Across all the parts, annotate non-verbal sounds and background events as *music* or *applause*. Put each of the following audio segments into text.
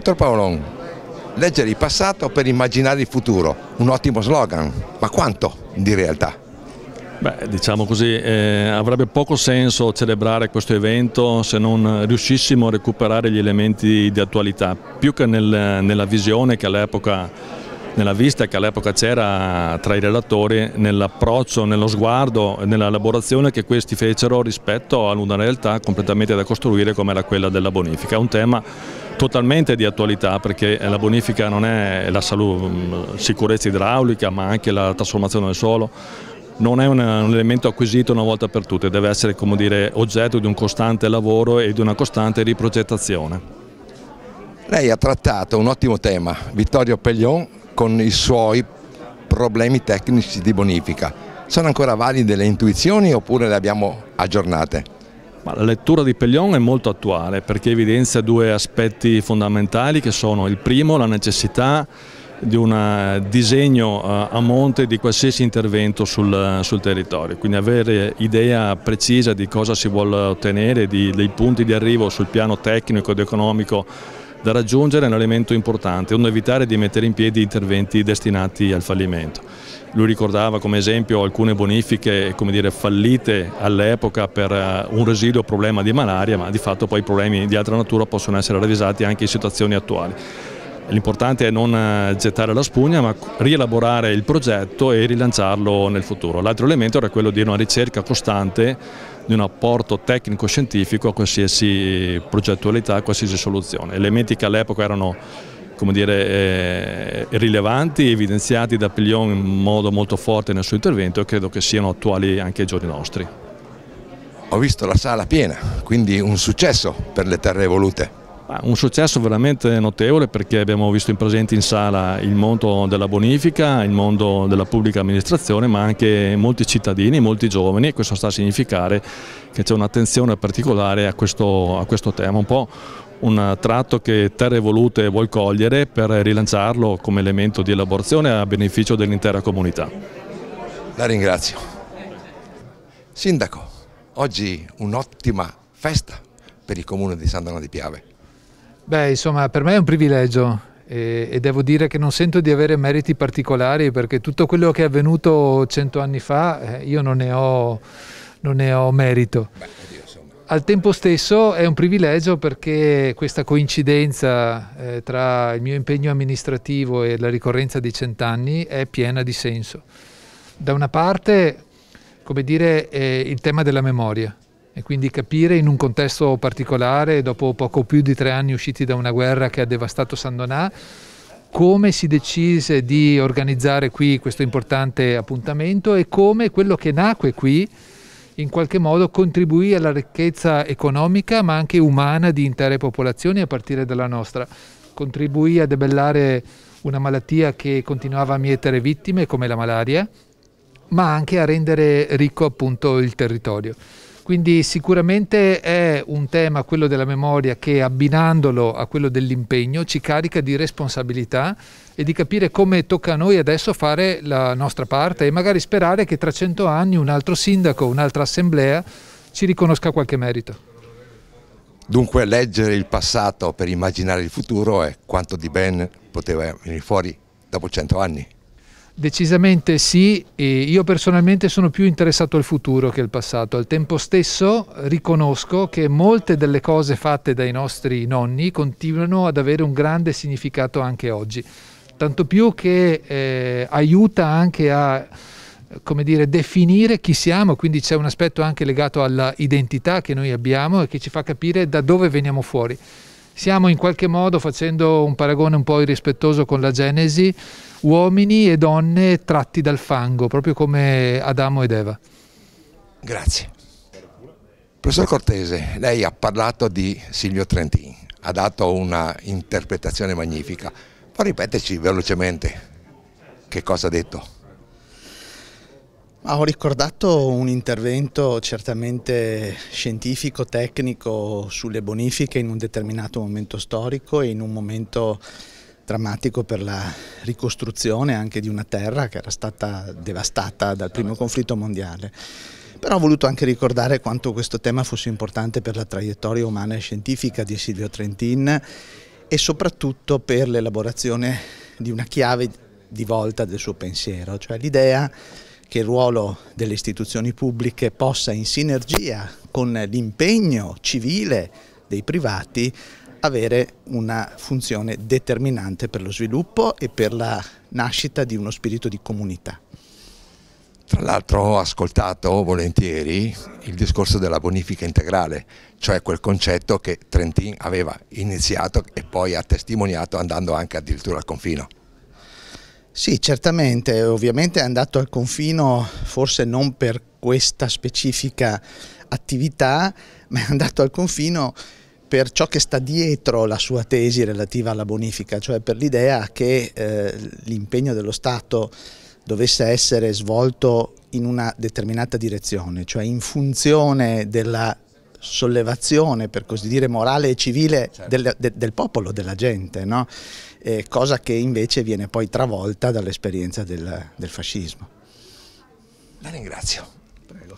Dottor Paolon, leggere il passato per immaginare il futuro, un ottimo slogan, ma quanto di realtà? Beh, diciamo così, eh, avrebbe poco senso celebrare questo evento se non riuscissimo a recuperare gli elementi di attualità, più che nel, nella visione che all'epoca nella vista che all'epoca c'era tra i relatori, nell'approccio, nello sguardo, nella elaborazione che questi fecero rispetto ad una realtà completamente da costruire come era quella della bonifica. È un tema totalmente di attualità perché la bonifica non è la sicurezza idraulica ma anche la trasformazione del suolo, non è un, elemento acquisito una volta per tutte, deve essere dire, oggetto di un costante lavoro e di una costante riprogettazione. Lei ha trattato un ottimo tema, Vittorio Peglion, con i suoi problemi tecnici di bonifica. Sono ancora valide le intuizioni oppure le abbiamo aggiornate? la lettura di Peglion è molto attuale perché evidenzia due aspetti fondamentali che sono il primo la necessità di un eh, disegno eh, a monte di qualsiasi intervento sul, eh, sul territorio, quindi avere idea precisa di cosa si vuole ottenere, di, dei punti di arrivo sul piano tecnico ed economico da raggiungere è un elemento importante, onde evitare di mettere in piedi interventi destinati al fallimento. Lui ricordava come esempio alcune bonifiche dire, fallite all'epoca per eh, un residuo problema di malaria, ma di fatto poi problemi di altra natura possono essere ravvisati anche in situazioni attuali. L'importante è non eh, gettare la spugna ma rielaborare il progetto e rilanciarlo nel futuro. L'altro elemento era quello di una ricerca costante di un apporto tecnico-scientifico a qualsiasi progettualità, a qualsiasi soluzione. Elementi che all'epoca erano come dire, eh, rilevanti, evidenziati da Piglion in modo molto forte nel suo intervento e credo che siano attuali anche ai giorni nostri. Ho visto la sala piena, quindi un successo per le terre evolute. Un successo veramente notevole perché abbiamo visto in presente in sala il mondo della bonifica, il mondo della pubblica amministrazione ma anche molti cittadini, molti giovani e questo sta a significare che c'è un'attenzione particolare a questo, a questo tema, un po' un tratto che Terre Volute vuole cogliere per rilanciarlo come elemento di elaborazione a beneficio dell'intera comunità. La ringrazio. Sindaco, oggi un'ottima festa per il comune di Sant'Anna di Piave. Beh, insomma, per me è un privilegio e, e, devo dire che non sento di avere meriti particolari perché tutto quello che è avvenuto cento anni fa eh, io non ne ho, non ne ho merito. Beh al tempo stesso è un privilegio perché questa coincidenza eh, tra il mio impegno amministrativo e la ricorrenza di cent'anni è piena di senso. Da una parte, come dire, è il tema della memoria, e quindi capire in un contesto particolare, dopo poco più di tre anni usciti da una guerra che ha devastato San Donà, come si decise di organizzare qui questo importante appuntamento e come quello che nacque qui in qualche modo contribuì alla ricchezza economica ma anche umana di intere popolazioni a partire dalla nostra. Contribuì a debellare una malattia che continuava a mietere vittime come la malaria, ma anche a rendere ricco appunto il territorio. Quindi sicuramente è un tema, quello della memoria, che abbinandolo a quello dell'impegno ci carica di responsabilità e di capire come tocca a noi adesso fare la nostra parte e magari sperare che tra cento anni un altro sindaco, un'altra assemblea ci riconosca qualche merito. Dunque leggere il passato per immaginare il futuro è quanto di ben poteva venire fuori dopo cento anni. Decisamente sì, e io personalmente sono più interessato al futuro che al passato. Al tempo stesso riconosco che molte delle cose fatte dai nostri nonni continuano ad avere un grande significato anche oggi, tanto più che eh, aiuta anche a come dire, definire chi siamo, quindi c'è un aspetto anche legato all'identità che noi abbiamo e che ci fa capire da dove veniamo fuori siamo in qualche modo, facendo un paragone un po' irrispettoso con la Genesi, uomini e donne tratti dal fango, proprio come Adamo ed Eva. Grazie. Professor Cortese, lei ha parlato di Silvio Trentin, ha dato una interpretazione magnifica. Può ripeterci velocemente che cosa ha detto? ho ricordato un intervento certamente scientifico, tecnico sulle bonifiche in un determinato momento storico e in un momento drammatico per la ricostruzione anche di una terra che era stata devastata dal primo conflitto mondiale. Però ho voluto anche ricordare quanto questo tema fosse importante per la traiettoria umana e scientifica di Silvio Trentin e soprattutto per l'elaborazione di una chiave di volta del suo pensiero, cioè l'idea che il ruolo delle istituzioni pubbliche possa in sinergia con l'impegno civile dei privati avere una funzione determinante per lo sviluppo e per la nascita di uno spirito di comunità. Tra l'altro ho ascoltato volentieri il discorso della bonifica integrale, cioè quel concetto che Trentin aveva iniziato e poi ha testimoniato andando anche addirittura al confino. Sì, certamente, ovviamente è andato al confino forse non per questa specifica attività, ma è andato al confino per ciò che sta dietro la sua tesi relativa alla bonifica, cioè per l'idea che eh, l'impegno dello Stato dovesse essere svolto in una determinata direzione, cioè in funzione della sollevazione, per così dire, morale e civile certo. del, de, del, popolo, della gente, no? eh, cosa che invece viene poi travolta dall'esperienza del, del, fascismo. La ringrazio. Prego.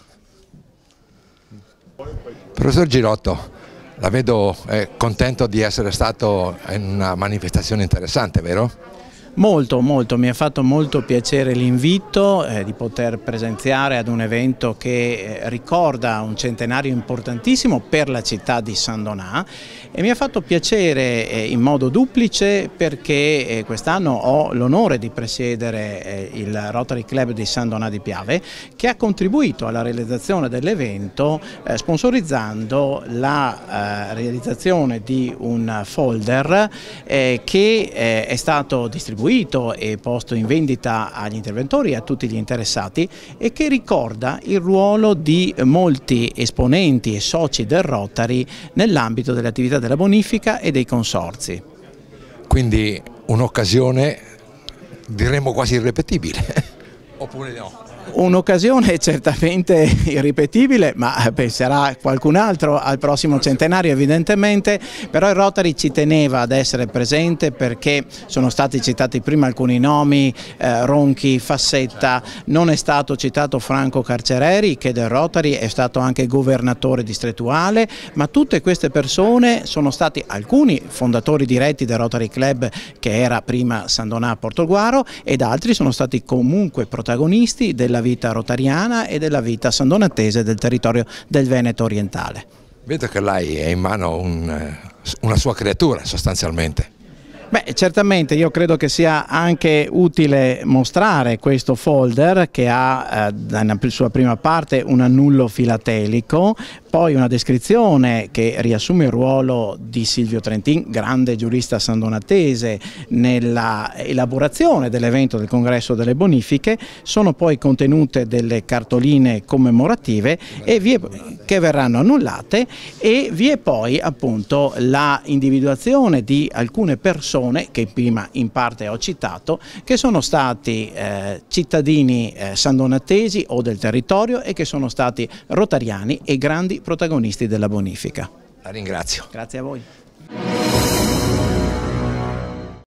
Professor Girotto, la vedo eh, contento di essere stato in una manifestazione interessante, vero? Molto, molto, mi ha fatto molto piacere l'invito eh, di poter presenziare ad un evento che eh, ricorda un centenario importantissimo per la città di San Donà e mi ha fatto piacere eh, in modo duplice perché eh, quest'anno ho l'onore di presiedere eh, il Rotary Club di San Donà di Piave che ha contribuito alla realizzazione dell'evento sponsorizzando la realizzazione di un folder che è stato distribuito distribuito e posto in vendita agli interventori e a tutti gli interessati e che ricorda il ruolo di molti esponenti e soci del Rotary nell'ambito delle attività della bonifica e dei consorzi. Quindi un'occasione diremmo quasi irrepetibile, oppure no? Un'occasione *laughs* certamente irripetibile, ma penserà eh, qualcun altro al prossimo centenario evidentemente, però il Rotary ci teneva ad essere presente perché sono stati citati prima alcuni nomi, eh, Ronchi, Fassetta, non è stato citato Franco Carcereri che del Rotary è stato anche governatore distrettuale, ma tutte queste persone sono stati alcuni fondatori diretti del Rotary Club che era prima San Donà a Portoguaro ed altri sono stati comunque protagonisti della vita vita rotariana e della vita sandonatese del territorio del Veneto orientale. Vedo che lei è in mano un, eh, una sua creatura sostanzialmente. Beh, certamente io credo che sia anche utile mostrare questo folder che ha eh, nella sua prima parte un annullo filatelico, poi una descrizione che riassume il ruolo di Silvio Trentin, grande giurista sandonatese, nella elaborazione dell'evento del congresso delle bonifiche, sono poi contenute delle cartoline commemorative è, che verranno annullate e vi è poi appunto la individuazione di alcune persone persone che prima in parte ho citato, che sono stati eh, cittadini eh, sandonatesi o del territorio e che sono stati rotariani e grandi protagonisti della bonifica. La ringrazio. Grazie a voi.